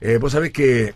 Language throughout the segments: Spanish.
Eh, vos sabés que.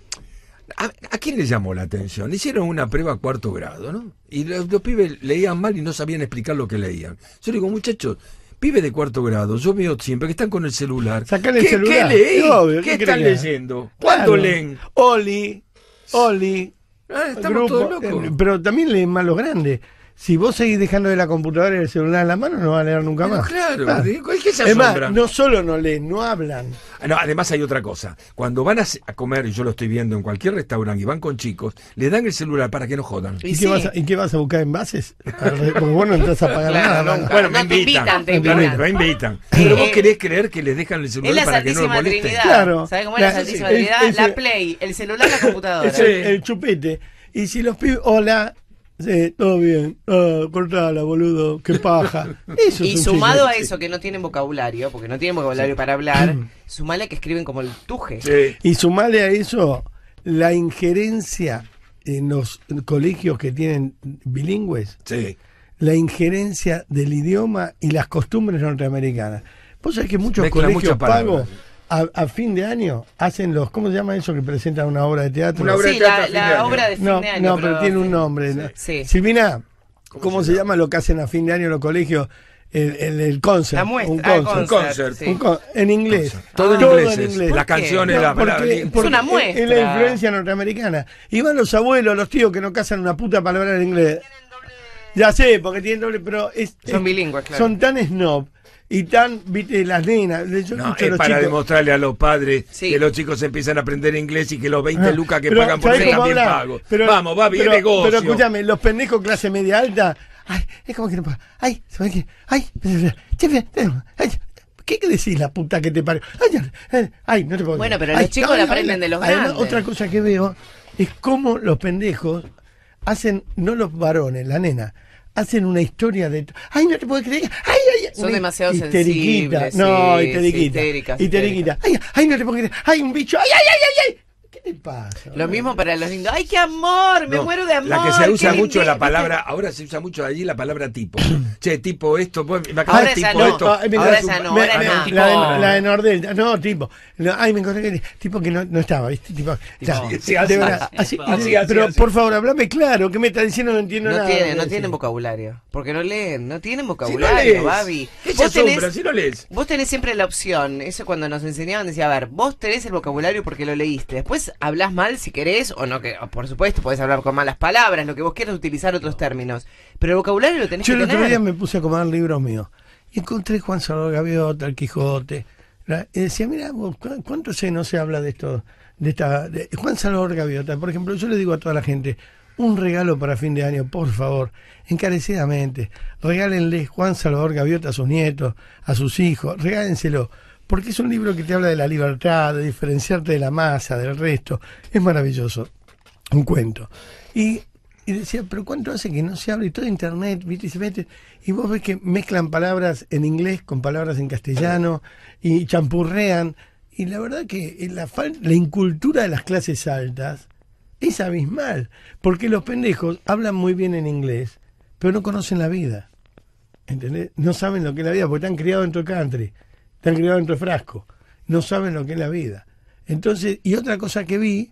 ¿a, quién le llamó la atención? Hicieron una prueba a cuarto grado, ¿no? Y los, pibes leían mal y no sabían explicar lo que leían. Yo digo, muchachos. Pibes de cuarto grado, yo veo siempre que están con el celular. Sacan el ¿Qué, celular. ¿Qué leí? ¿Qué, están leyendo? ¿Cuándo leen? Oli, Oli. Ah, estamos todos locos. Pero también leen mal los grandes si vos seguís dejando de la computadora y el celular en la mano, no van a leer nunca más. Claro, ah. claro. que se no solo no leen, no hablan. Ah, no, además hay otra cosa. Cuando van a, comer, y yo lo estoy viendo en cualquier restaurante, y van con chicos, le dan el celular para que no jodan. ¿Y, qué, vas a, qué, vas a, buscar ¿Envases? Porque vos no entras a pagar nada. No, bueno, me, invitan, me invitan. Pero vos querés creer que les dejan el celular para que no lo molesten. Claro. ¿Sabés cómo es la, Santísima Trinidad? la Play, el celular, la computadora. el, el chupete. Y si los pibes, hola, Sí, todo bien. Oh, cortala, boludo. Qué paja. y sumado a eso, que no tienen vocabulario, porque no tienen vocabulario para hablar, sumale a que escriben como el tuje. Y sumale a eso la injerencia en los colegios que tienen bilingües. La injerencia del idioma y las costumbres norteamericanas. Vos sabés que muchos colegios pagos a, fin de año hacen los, ¿cómo se llama eso que presentan una obra de teatro? sí, la, obra de fin de año. No, pero, tiene un nombre. Silvina, ¿cómo, se, llama? lo que hacen a fin de año los colegios? El, concert. La muestra, un concert. en inglés. Todo, en, inglés. Las canciones, Es una muestra. Es la influencia norteamericana. Y van los abuelos, los tíos que no cazan una puta palabra en inglés. Ya sé, porque tienen doble, pero son bilingües, claro. Son tan snob y tan, viste, las nenas. Yo es para demostrarle a los padres que los chicos empiezan a aprender inglés y que los 20 ah, lucas que pagan por eso también pago. Vamos, va bien negocio. Pero escúchame, los pendejos clase media alta, ay, es como que no Ay, se va que. Ay, ay, ¿Qué decís la puta que te parió? Ay, ay, no te puedo. Bueno, pero los chicos la aprenden de los grandes. otra cosa que veo es cómo los pendejos hacen, no los varones, la nena, hacen una historia de. Ay, no te puedo creer. Ay, ay, son demasiado sensibles. No, sí, histériquita. Ay, ay, no te puedo creer. Ay, un bicho. Ay, ay, ay, ay, ay. Lo mismo para los lindos. ¡Ay, qué amor! ¡Me muero de amor! La que se usa mucho la palabra, ahora se usa mucho allí la palabra tipo. che, tipo esto, me de tipo esto. la, de, la No, tipo. ay, me encontré tipo que no, estaba, ¿viste? Tipo, pero por favor, hablame claro. ¿Qué me estás diciendo? No entiendo No nada. tienen, no tienen vocabulario. Porque no leen, no tienen vocabulario, Babi. Vos vos tenés siempre la opción. Eso cuando nos enseñaban decía, a ver, vos tenés el vocabulario porque lo leíste. Después hablás mal si querés o no, que por supuesto podés hablar con malas palabras, lo que vos quieras utilizar otros términos, pero el vocabulario lo tenés que tener. Yo el otro día me puse a comer libros míos y encontré Juan Salvador Gaviota, el Quijote, y decía, mira, ¿cuánto se no se habla de esto? De esta, de Juan Salvador Gaviota, por ejemplo, yo le digo a toda la gente, un regalo para fin de año, por favor, encarecidamente, regálenle Juan Salvador Gaviota a sus nietos, a sus hijos, regálenselo porque es un libro que te habla de la libertad, de diferenciarte de la masa, del resto. Es maravilloso, un cuento. Y, y decía, pero ¿cuánto hace que no se abre Y todo Internet, ¿viste? Y, se y vos ves que mezclan palabras en inglés con palabras en castellano y champurrean. Y la verdad que la, la incultura de las clases altas es abismal, porque los pendejos hablan muy bien en inglés, pero no conocen la vida. ¿Entendés? No saben lo que es la vida, porque han criado en tu country están criados en frasco, no saben lo que es la vida. Entonces, y otra cosa que vi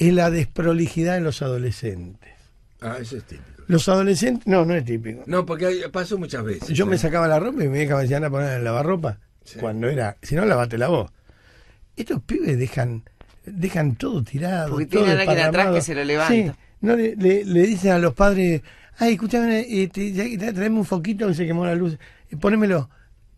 es la desprolijidad en los adolescentes. Ah, eso es típico. Los adolescentes, no, no es típico. No, porque pasó muchas veces. Yo me sacaba la ropa y me dejaba a poner en lavarropa cuando era, si no, la voz. Estos pibes dejan dejan todo tirado. Porque todo tienen alguien atrás que se lo levanta. le, dicen a los padres, ay, escúchame, este, traeme un foquito que se quemó la luz, eh, ponémelo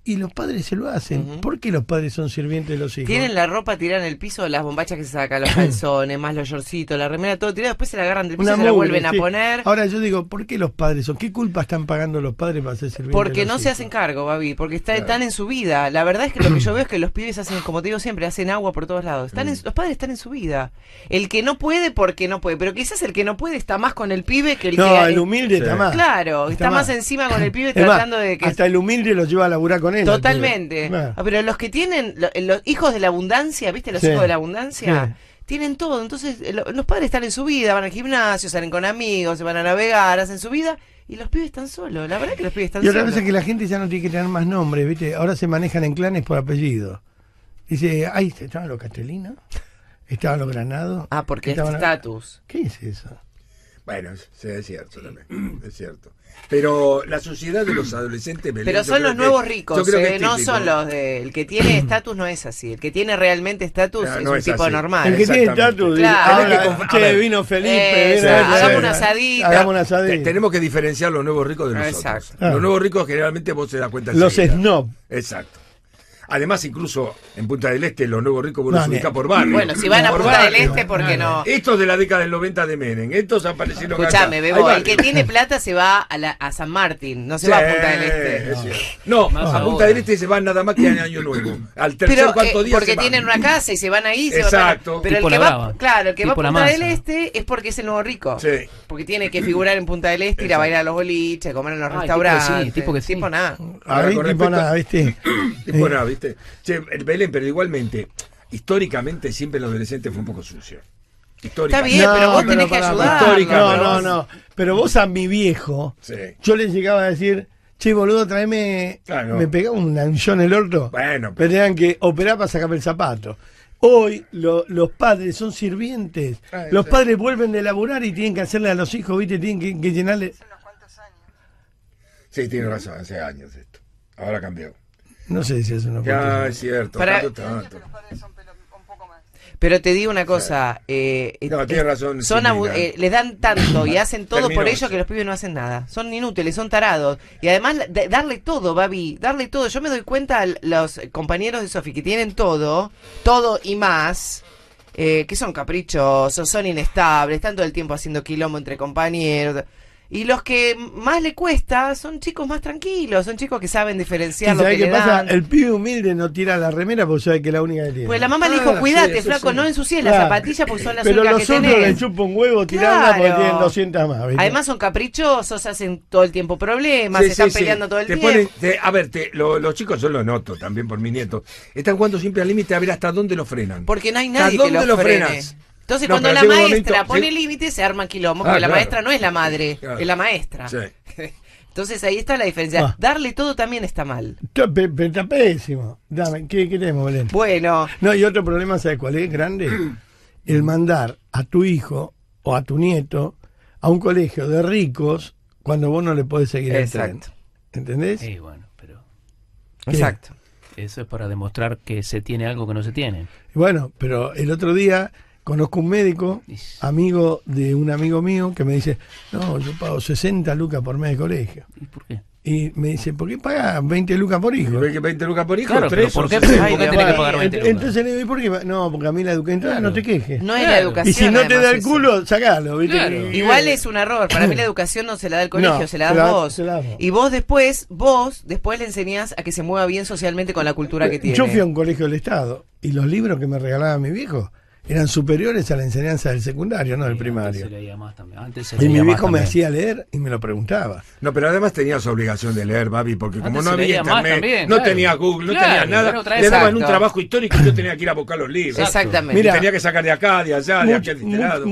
y los padres se lo hacen. ¿Por qué los padres son sirvientes de los hijos? Tienen la ropa tirada en el piso, las bombachas que se sacan, los calzones, más los yorcitos, la remera, todo tirado, después se la agarran del piso y se la vuelven a poner. Ahora yo digo, ¿por qué los padres son? ¿Qué culpa están pagando los padres para ser sirvientes? Porque no se hacen cargo, Babi, porque están, en su vida. La verdad es que lo que yo veo es que los pibes hacen, como te digo siempre, hacen agua por todos lados. Están mm. los padres están en su vida. El que no puede, porque no puede. Pero quizás el que no puede está más con el pibe que el no, que. No, el humilde está más. Claro, está, más. encima con el pibe tratando de que. Hasta el humilde lo lleva a laburar con él Totalmente. pero los que tienen, los hijos de la abundancia, ¿viste? Los hijos de la abundancia. Tienen todo, entonces eh, los padres están en su vida, van al gimnasio, salen con amigos, se van a navegar, hacen su vida y los pibes están solos. La verdad que los pibes están Y otra solos. cosa es que la gente ya no tiene que tener más nombres, ¿viste? Ahora se manejan en clanes por apellido. Dice, ahí estaban los Castellina, estaban los Granados. Ah, porque es estaban- estatus. ¿Qué es eso? Bueno, es cierto también, es cierto. Pero la sociedad de los adolescentes... Pero son los nuevos ricos, eh, no son los de... El que tiene estatus no es así, el que tiene realmente estatus ah, es un tipo normal. El que tiene estatus... Claro. Que che, vino Felipe... Eh, este, hagamos, una este". asadita. Tenemos que diferenciar los nuevos ricos de los otros. Los ah. nuevos ricos generalmente vos te das cuenta Los snob. Exacto. Además, incluso en Punta del Este, los nuevos ricos vos no, se por barrio. Bueno, si van a Punta del Este, porque no? Estos de la década del 90 de Menem, estos aparecieron Escuchame, Bebo, el que tiene plata se va a, a San Martín, no se va a Punta del Este. No, a Punta del Este se van nada más que en Año Nuevo. Al tercer Pero, cuarto eh, Porque tienen una casa y se van ahí. Se Exacto. Van Pero el que va, claro, el que va a Punta del Este es porque es el nuevo rico. Sí. Porque tiene que figurar en Punta del Este, ir a bailar a los boliches, comer en los restaurantes. Tipo que sí, tipo nada. tipo nada, ¿viste? Tipo eh, nada, ¿viste? Che, Belén, pero igualmente, históricamente siempre el adolescente fue un poco sucio. Está bien, pero vos tenés que ayudar. No, no, no. Pero vos a mi viejo, yo les llegaba a decir, che, boludo, tráeme. Me pegaba un anchón el orto. Bueno, pero... tenían que operar para sacarme el zapato. Hoy los padres son sirvientes. los padres vuelven de laburar y tienen que hacerle a los hijos, ¿viste? Tienen que, llenarle. Hace unos cuantos años. Sí, tiene razón, hace años esto. Ahora cambió. No sé si es una Ya, es cierto. Pero te digo una cosa. Eh, no, tienes razón. Eh, les dan tanto y hacen todo por ellos que los pibes no hacen nada. Son inútiles, son tarados. Y además, darle todo, Babi. Darle todo. Yo me doy cuenta a los compañeros de Sofi que tienen todo, todo y más. Eh, que son caprichosos, son inestables, están todo el tiempo haciendo quilombo entre compañeros. Y los que más le cuesta son chicos más tranquilos, son chicos que saben diferenciar lo que qué pasa? El pibe humilde no tira la remera porque sabe que es la única que tiene. Pues la mamá le dijo, ah, cuídate, flaco, no ensucies la las zapatillas porque son las únicas que tenés. Pero los otros le chupa un huevo tirarla porque tienen 200 más. Además son caprichosos, hacen todo el tiempo problemas, se están peleando todo el tiempo. a ver, te, los chicos yo lo noto también por mi nieto. Están jugando siempre al límite a ver hasta dónde lo frenan. Porque no hay nadie ¿Hasta dónde que lo frenas? Entonces, cuando la maestra pone límite límites, se arma quilombo, ah, porque la maestra no es la madre, es la maestra. Entonces ahí está la diferencia. Ah. Darle todo también está mal. Está, está pésimo. Dame, ¿qué queremos, Belén? Bueno. No, y otro problema, ¿sabes cuál es? Grande. El mandar a tu hijo o a tu nieto a un colegio de ricos cuando vos no le podés seguir Exacto. el ¿Entendés? Sí, bueno, pero... Exacto. Eso es para demostrar que se tiene algo que no se tiene. Bueno, pero el otro día Conozco un médico, amigo de un amigo mío, que me dice, no, yo pago 60 lucas por mes de colegio. ¿Y por qué? Y me dice, ¿por qué pagas 20 lucas por hijo? 20 lucas por hijo, claro, ¿por qué, que pagar 20 lucas? Entonces le digo, ¿y por qué? No, porque a mí la educación, no te quejes. No es la educación. Y si no te da el culo, sacalo. ¿viste? Igual es un error, para mí la educación no se la da el colegio, se la das vos. y vos después, vos después le enseñás a que se mueva bien socialmente con la cultura que tiene. Yo fui a un colegio del Estado y los libros que me regalaba mi viejo eran superiores a la enseñanza del secundario, no del primario. y mi viejo me hacía leer y me lo preguntaba. No, pero además tenía su obligación de leer, Babi, porque como no había internet, no tenía Google, no tenía nada, le daban un trabajo histórico y yo tenía que ir a buscar los libros. Exactamente. tenía que sacar de acá, de allá, de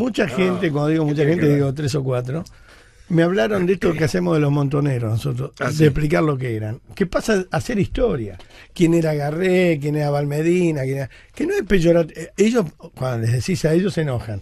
Mucha, gente, ah, cuando digo mucha gente, digo tres o cuatro, me hablaron de esto que hacemos de los montoneros nosotros, ah, de explicar lo que eran. ¿Qué pasa hacer historia? ¿Quién era Garré? ¿Quién era Valmedina? Quién Que no es peyorar eh, Ellos, cuando les decís a ellos, se enojan.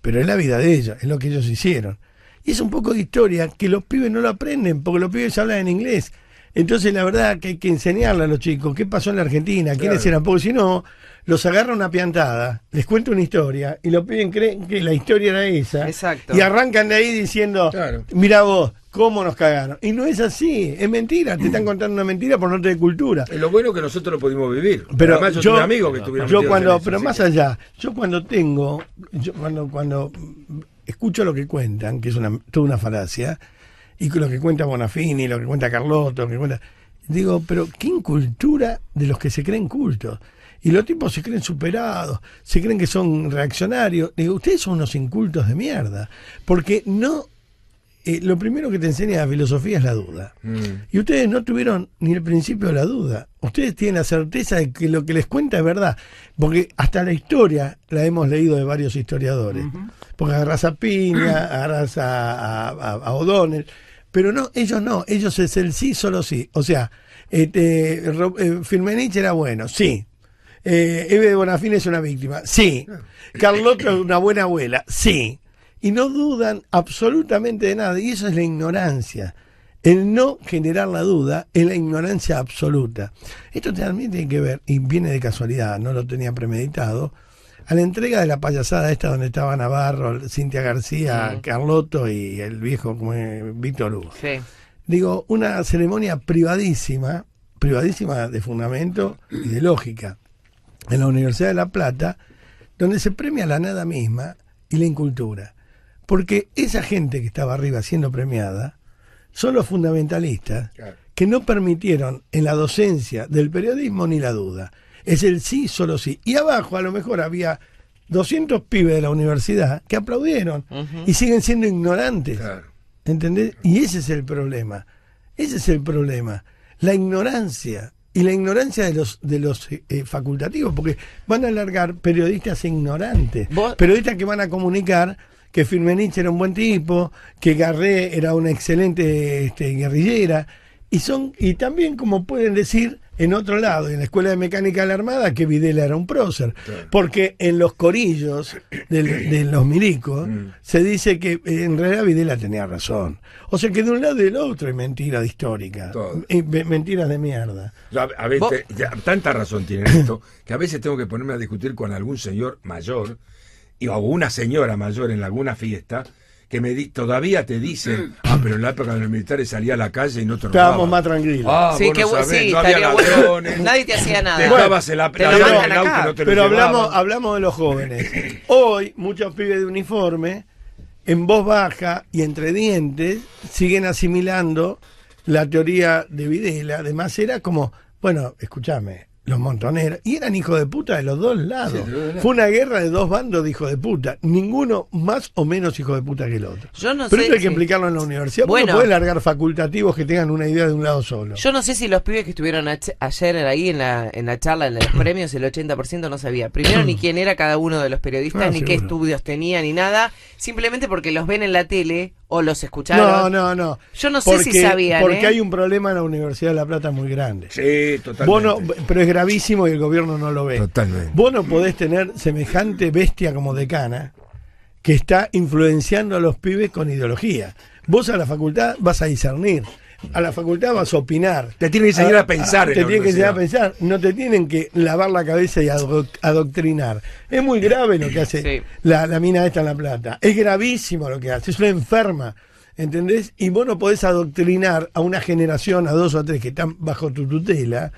Pero es la vida de ellos, es lo que ellos hicieron. Y es un poco de historia que los pibes no lo aprenden, porque los pibes hablan en inglés. Entonces, la verdad que hay que enseñarle a los chicos qué pasó en la Argentina, quiénes eran, porque si no, los agarra una piantada, les cuenta una historia y lo piden creen que la historia era esa. Exacto. Y arrancan de ahí diciendo, mira vos, cómo nos cagaron. Y no es así, es mentira, te están contando una mentira por no tener cultura. Es lo bueno que nosotros lo pudimos vivir. Pero yo, que Yo cuando, pero más allá, yo cuando tengo, cuando, cuando escucho lo que cuentan, que es una, toda una falacia, y lo que cuenta Bonafini, lo que cuenta Carlotto, lo que cuenta digo, pero qué incultura de los que se creen cultos. Y los tipos se creen superados, se creen que son reaccionarios. Digo, ustedes son unos incultos de mierda. Porque no. Eh, lo primero que te enseña la filosofía es la duda. Mm. Y ustedes no tuvieron ni el principio de la duda. Ustedes tienen la certeza de que lo que les cuenta es verdad. Porque hasta la historia la hemos leído de varios historiadores. Porque agarras a Piña, agarras a, O'Donnell. Pero no, ellos no. Ellos es el sí, solo sí. O sea, este, eh, Firmenich era bueno, sí, eh, Eve de Bonafín es una víctima. Sí. Ah. Carlotto es una buena abuela. Sí. Y no dudan absolutamente de nada. Y eso es la ignorancia. El no generar la duda es la ignorancia absoluta. Esto también tiene que ver, y viene de casualidad, no lo tenía premeditado, a la entrega de la payasada esta donde estaba Navarro, Cintia García, Carlotto y el viejo Víctor Hugo. Digo, una ceremonia privadísima, privadísima de fundamento y de lógica en la Universidad de La Plata, donde se premia la nada misma y la incultura. Porque esa gente que estaba arriba siendo premiada son los fundamentalistas que no permitieron en la docencia del periodismo ni la duda. Es el sí, solo sí. Y abajo a lo mejor había 200 pibes de la universidad que aplaudieron y siguen siendo ignorantes. ¿Entendés? Y ese es el problema. Ese es el problema. La ignorancia y la ignorancia de los de los eh, eh, facultativos, porque van a alargar periodistas ignorantes, ¿Vos? periodistas que van a comunicar que Firmenich era un buen tipo, que Garré era una excelente este, guerrillera, y son, y también como pueden decir, en otro lado, en la Escuela de Mecánica de la Armada, que Videla era un prócer. Porque en los corillos de los milicos mm. se dice que eh, en realidad Videla tenía razón. O sea que de un lado y del otro hay mentiras históricas. Eh, mentiras de mierda. a veces, tanta razón tiene esto que a veces tengo que ponerme a discutir con algún señor mayor y, o una señora mayor en alguna fiesta que todavía te dicen, mm. ah, pero en la época de los militares salía a la calle y no te Estábamos más tranquilos. Ah, sí, que Nadie te hacía nada. te Pero hablamos, hablamos de los jóvenes. Hoy, muchos pibes de uniforme, en voz baja y entre dientes, siguen asimilando la teoría de Videla. Además, era como, bueno, escúchame, los montoneros, y eran hijos de puta de los dos lados. Fue una guerra de dos bandos de hijos de puta, ninguno más o menos hijo de puta que el otro. Yo no Pero sé hay que explicarlo en la universidad, bueno, no puede largar facultativos que tengan una idea de un lado solo. Yo no sé si los pibes que estuvieron ayer ahí en la, en la charla, en los premios, el 80% no sabía. Primero ni mm. quién era cada uno de los periodistas, ah, ni qué estudios tenía, ni nada, simplemente porque los ven en la tele ¿O los escucharon? No, no, no. Yo no sé si sabían. Porque ¿eh? hay un problema en la Universidad de La Plata muy grande. Sí, totalmente. pero es gravísimo y el gobierno no lo ve. Totalmente. Vos no podés tener semejante bestia como decana que está influenciando a los pibes con ideología. Vos a la facultad vas a discernir a la facultad vas a opinar. Te tienen ah, que enseñar a, pensar. te tienen que enseñar a pensar. No te tienen que lavar la cabeza y adoctrinar. Es muy grave lo que hace la, la mina esta en La Plata. Es gravísimo lo que hace. Es una enferma. ¿entendés? Y vos no podés adoctrinar a una generación, a dos o a tres que están bajo tu tutela,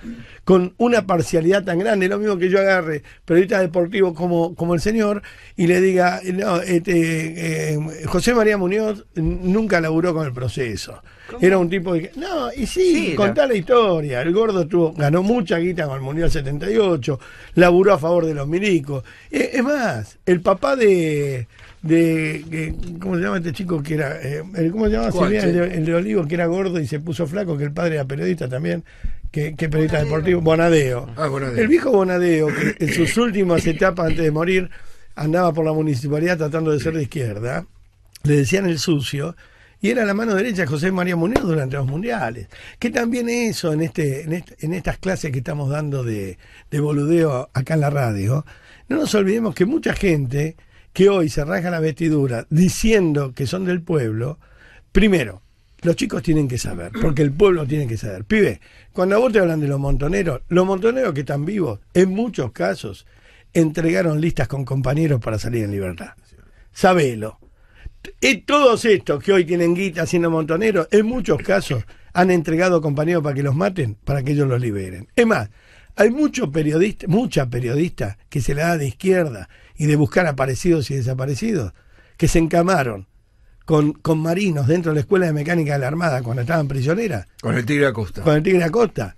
con una parcialidad tan grande. Lo mismo que yo agarre periodistas deportivos como, como el señor y le diga, no, este, eh, José María Muñoz nunca laburó con el proceso. Era un tipo de... No, y sí, contá la... historia. El gordo tuvo, ganó mucha guita con el Mundial 78, laburó a favor de los milicos. Eh, es más, el papá de de, que, ¿cómo se llama este chico que era? Eh, ¿Cómo se llama? el, de Olivo, que era gordo y se puso flaco, que el padre era periodista también, que, periodista deportivo, Bonadeo. Ah, Bonadeo. El viejo Bonadeo, que en sus últimas etapas antes de morir andaba por la municipalidad tratando de ser de izquierda, le decían el sucio, y era la mano derecha de José María Muñoz durante los mundiales. Que también eso en este, en, estas clases que estamos dando de boludeo acá en la radio, no nos olvidemos que mucha gente que hoy se raja la vestidura diciendo que son del pueblo, primero, los chicos tienen que saber, porque el pueblo tiene que saber. Pibe, cuando a vos te hablan de los montoneros, los montoneros que están vivos, en muchos casos, entregaron listas con compañeros para salir en libertad. Sabelo. Y eh, todos estos que hoy tienen guita siendo montoneros, en muchos casos han entregado compañeros para que los maten, para que ellos los liberen. Es más, hay muchos periodistas, muchas periodistas que se la da de izquierda, y de buscar aparecidos y desaparecidos, que se encamaron con, con marinos dentro de la Escuela de Mecánica de la Armada cuando estaban prisioneras. Con el Tigre Acosta. Con el Tigre Acosta,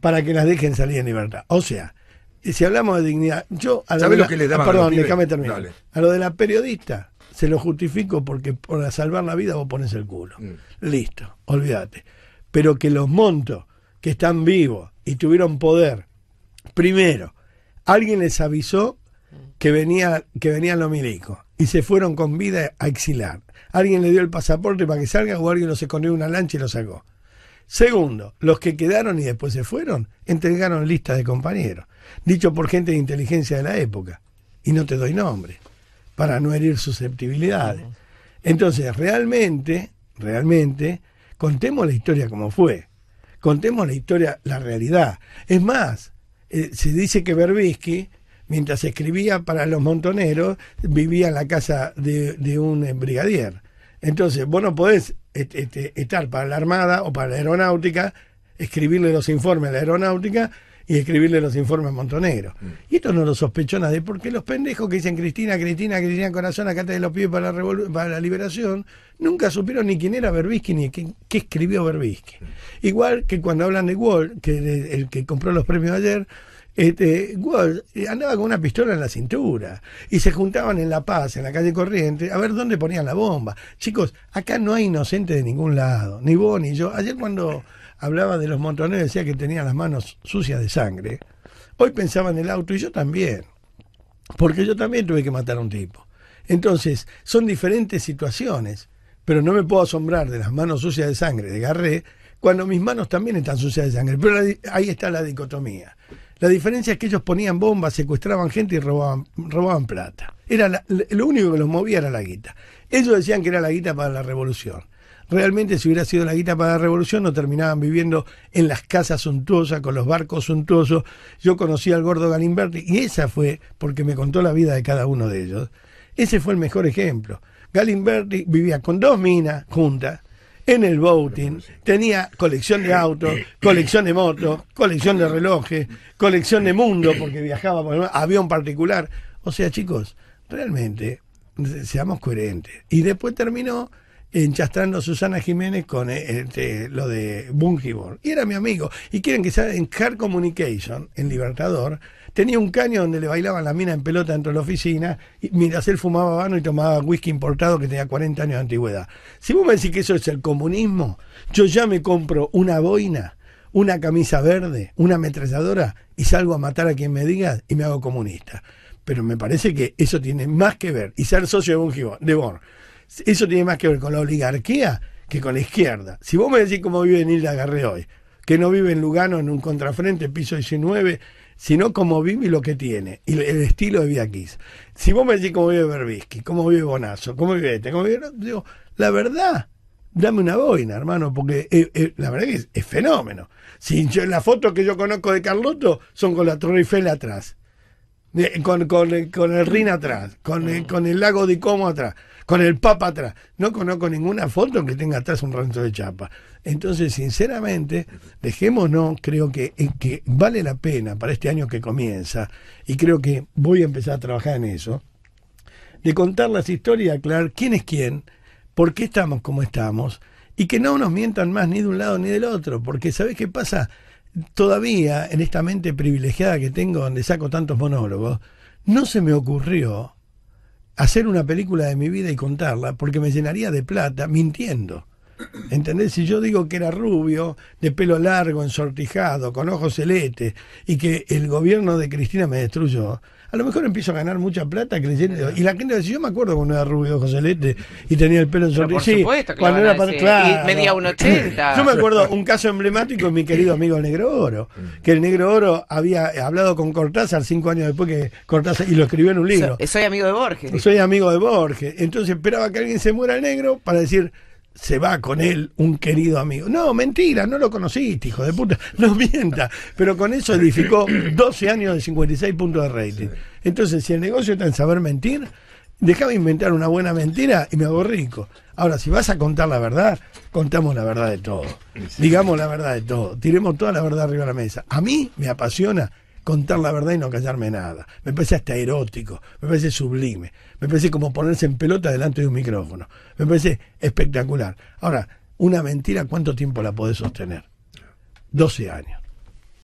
para que las dejen salir en libertad. O sea, si hablamos de dignidad, yo a lo, de la, que le perdón, déjame terminar. A lo de la periodista se lo justifico porque para salvar la vida vos pones el culo. Mm. Listo, olvídate. Pero que los montos que están vivos y tuvieron poder, primero, alguien les avisó que, venía, que venían los milicos y se fueron con vida a exilar. Alguien le dio el pasaporte para que salga o alguien los escondió en una lancha y lo sacó. Segundo, los que quedaron y después se fueron entregaron listas de compañeros, dicho por gente de inteligencia de la época, y no te doy nombre, para no herir susceptibilidades. Entonces, realmente, realmente, contemos la historia como fue, contemos la historia, la realidad. Es más, eh, se dice que Berbisky mientras escribía para los montoneros, vivía en la casa de, un brigadier. Entonces, vos no podés este, estar para la Armada o para la Aeronáutica, escribirle los informes a la Aeronáutica y escribirle los informes a mm. Y esto no lo sospechó nadie, porque los pendejos que dicen Cristina, Cristina, Cristina Corazón, acá te los pibes para la, para la liberación, nunca supieron ni quién era Berbisky ni qué, escribió Berbisky. Mm. Igual que cuando hablan de Wall, que el, el que compró los premios ayer, este, eh, andaba con una pistola en la cintura y se juntaban en La Paz, en la calle Corriente, a ver dónde ponían la bomba. Chicos, acá no hay inocentes de ningún lado, ni vos ni yo. Ayer cuando hablaba de los montoneros decía que tenían las manos sucias de sangre. Hoy pensaba en el auto y yo también, porque yo también tuve que matar a un tipo. Entonces, son diferentes situaciones, pero no me puedo asombrar de las manos sucias de sangre de Garré cuando mis manos también están sucias de sangre. Pero ahí está la dicotomía. La diferencia es que ellos ponían bombas, secuestraban gente y robaban, plata. Era lo único que los movía era la guita. Ellos decían que era la guita para la revolución. Realmente si hubiera sido la guita para la revolución no terminaban viviendo en las casas suntuosas, con los barcos suntuosos. Yo conocí al gordo Galimberti y esa fue, porque me contó la vida de cada uno de ellos, ese fue el mejor ejemplo. Galimberti vivía con dos minas juntas, en el boating, tenía colección de autos, colección de motos, colección de relojes, colección de mundo, porque viajaba por avión particular. O sea, chicos, realmente, seamos coherentes. Y después terminó enchastrando a Susana Jiménez con eh, este, lo de Bungibor. Y era mi amigo. Y quieren que sea en Hard Communication, en Libertador, tenía un caño donde le bailaban la mina en pelota dentro de la oficina, y mientras él fumaba vano y tomaba whisky importado que tenía 40 años de antigüedad. Si vos me decís que eso es el comunismo, yo ya me compro una boina, una camisa verde, una ametralladora y salgo a matar a quien me diga y me hago comunista. Pero me parece que eso tiene más que ver y ser socio de Bungibor eso tiene más que ver con la oligarquía que con la izquierda. Si vos me decís cómo vive Nilda Garré hoy, que no vive en Lugano en un contrafrente, piso 19, sino cómo vive y lo que tiene, y el estilo de vida que Si vos me decís cómo vive Berbisky, cómo vive Bonazo, cómo vive este, cómo Digo, la verdad, dame una boina, hermano, porque eh, eh, la verdad es, fenómeno. Si yo, las fotos que yo conozco de Carlotto son con la Torre atrás, con, el Rin atrás, con, mm. con el lago de Como atrás con el Papa atrás. No conozco ninguna foto que tenga atrás un rancho de chapa. Entonces, sinceramente, dejémonos, creo que, eh, que vale la pena para este año que comienza, y creo que voy a empezar a trabajar en eso, de contar las historias, aclarar quién es quién, por qué estamos como estamos, y que no nos mientan más ni de un lado ni del otro, porque ¿sabes qué pasa? Todavía en esta mente privilegiada que tengo donde saco tantos monólogos, no se me ocurrió hacer una película de mi vida y contarla, porque me llenaría de plata mintiendo. ¿Entendés? Si yo digo que era rubio, de pelo largo, ensortijado, con ojos celestes, y que el gobierno de Cristina me destruyó, a lo mejor empiezo a ganar mucha plata creyendo. Y la gente decía, yo me acuerdo cuando era rubio Joselete y tenía el pelo en sonrisa. Sí, cuando era para, claro. Y medía 1,80. Yo me acuerdo un caso emblemático de mi querido amigo el Negro Oro, que el Negro Oro había hablado con Cortázar cinco años después que Cortázar, y lo escribió en un libro. soy, soy amigo de Borges. Soy amigo de Borges. Entonces esperaba que alguien se muera el negro para decir, se va con él un querido amigo. No, mentira, no lo conociste, hijo de puta. No mienta. Pero con eso edificó 12 años de 56 puntos de rating. Entonces, si el negocio está en saber mentir, déjame inventar una buena mentira y me hago rico. Ahora, si vas a contar la verdad, contamos la verdad de todo. Digamos la verdad de todo. Tiremos toda la verdad arriba de la mesa. A mí me apasiona contar la verdad y no callarme nada. Me parece hasta erótico, me parece sublime, me parece como ponerse en pelota delante de un micrófono, me parece espectacular. Ahora, una mentira, ¿cuánto tiempo la podés sostener? 12 años.